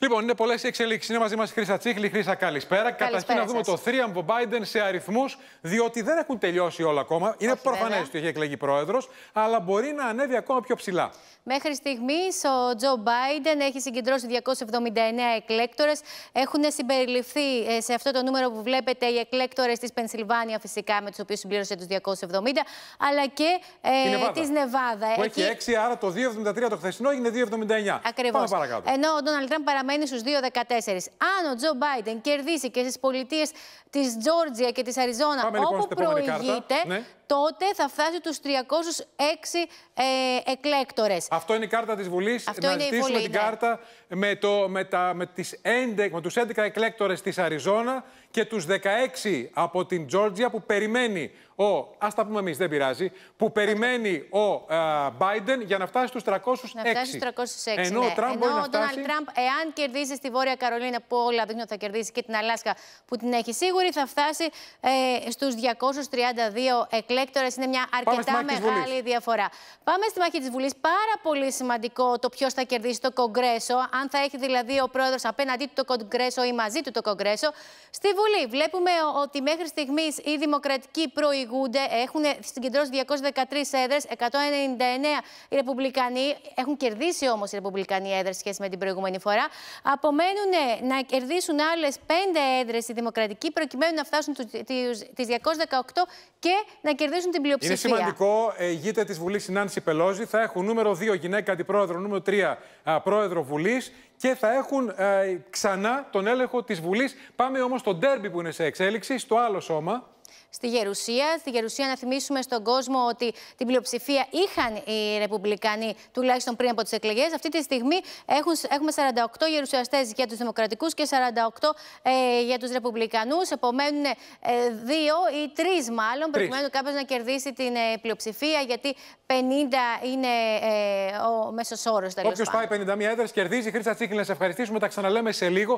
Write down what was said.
Λοιπόν, είναι πολλές οι εξελίξεις. Είναι μαζί μας Χρήσα Τσίχλη, Χρήσα, καλησπέρα. Καταρχήν να δούμε το θρίαμβο Biden σε αριθμούς, διότι δεν έχουν τελειώσει όλα ακόμα. Είναι προφανές ότι έχει εκλεγεί πρόεδρος, αλλά μπορεί να ανέβει ακόμα πιο ψηλά. Μέχρι στιγμής, ο Τζο Biden έχει συγκεντρώσει 279 εκλέκτορες. Έχουν συμπεριληφθεί ε, σε αυτό το νούμερο που βλέπετε οι εκλέκτορες της Πενσιλβάνια, φυσικά, με τους οποίους συμπλήρωσε τους 270, αλλά και ε, τη Νεβάδα. Που Εκεί... έχει 6, άρα το 2,73 το χθεσινό έγινε 2,79. Ακριβώ. Ενώ ο Ντόναλτ Τραμπ παραμένει στου 14. Αν ο Τζο Μπάιντεν κερδίσει και στις πολιτείες της Τζόρτζια και της Αριζόνα, Πάμε, λοιπόν όπου λοιπόν, προηγείται, ναι τότε θα φτάσει τους 306 ε, εκλέκτορες. Αυτό είναι η κάρτα της Βουλής. Αυτό Να ζητήσουμε την ναι. κάρτα με, το, με, τα, με, τις 11, με τους 11 εκλέκτορες της Αριζόνα και τους 16 από την Τζόρτζια που περιμένει ο, ας τα πούμε εμείς, δεν πειράζει, που περιμένει ο Μπάιντεν Biden για να φτάσει στους 306. Να φτάσει στους 306, Ενώ ναι. ο Τραμπ να φτάσει... Τραμπ, εάν κερδίσει στη Βόρεια Καρολίνα, που όλα δείχνουν ότι θα κερδίσει και την Αλάσκα που την έχει σίγουρη, θα φτάσει ε, στους 232 εκλέκτορες είναι μια αρκετά μεγάλη διαφορά. Πάμε στη μάχη της Βουλής. Πάρα πολύ σημαντικό το ποιος θα κερδίσει το Κογκρέσο. Αν θα έχει δηλαδή ο πρόεδρος απέναντί του το Κογκρέσο ή μαζί του το Κογκρέσο. Στη Βουλή βλέπουμε ότι μέχρι στιγμής οι Δημοκρατικοί προηγούνται. Έχουν συγκεντρώσει 213 έδρε, 199 οι Ρεπουμπλικανοί. Έχουν κερδίσει όμως οι Ρεπουμπλικανοί έδρες σχέση με την προηγούμενη φορά. Απομένουν να κερδίσουν άλλες 5 έδρες οι Δημοκρατικοί προκειμένου να φτάσουν τι 218 και να κερδίσουν την Είναι σημαντικό, ε, Ηγείται της Βουλής η Νάνση Πελόζη. Θα έχουν νούμερο 2 γυναίκα αντιπρόεδρο, νούμερο 3 πρόεδρο Βουλής και θα έχουν ε, ξανά τον έλεγχο της Βουλής. Πάμε όμως στο ντέρμπι που είναι σε εξέλιξη, στο άλλο σώμα στη Γερουσία. Στη Γερουσία, να θυμίσουμε στον κόσμο ότι την πλειοψηφία είχαν οι Ρεπουμπλικανοί τουλάχιστον πριν από τις εκλογές. Αυτή τη στιγμή έχουμε 48 γερουσιαστές για τους Δημοκρατικούς και 48 ε, για τους Ρεπουμπλικανούς. Επομένουν ε, δύο ή τρεις μάλλον, προκειμένου κάποιος να κερδίσει την ε, πλειοψηφία, γιατί 50 είναι ε, ο μέσος όρος. Όποιο πάει 51 έδρες κερδίζει. Χρήστα Τσίκλη, να σε ευχαριστήσουμε. Τα ξαναλέμε σε λίγο.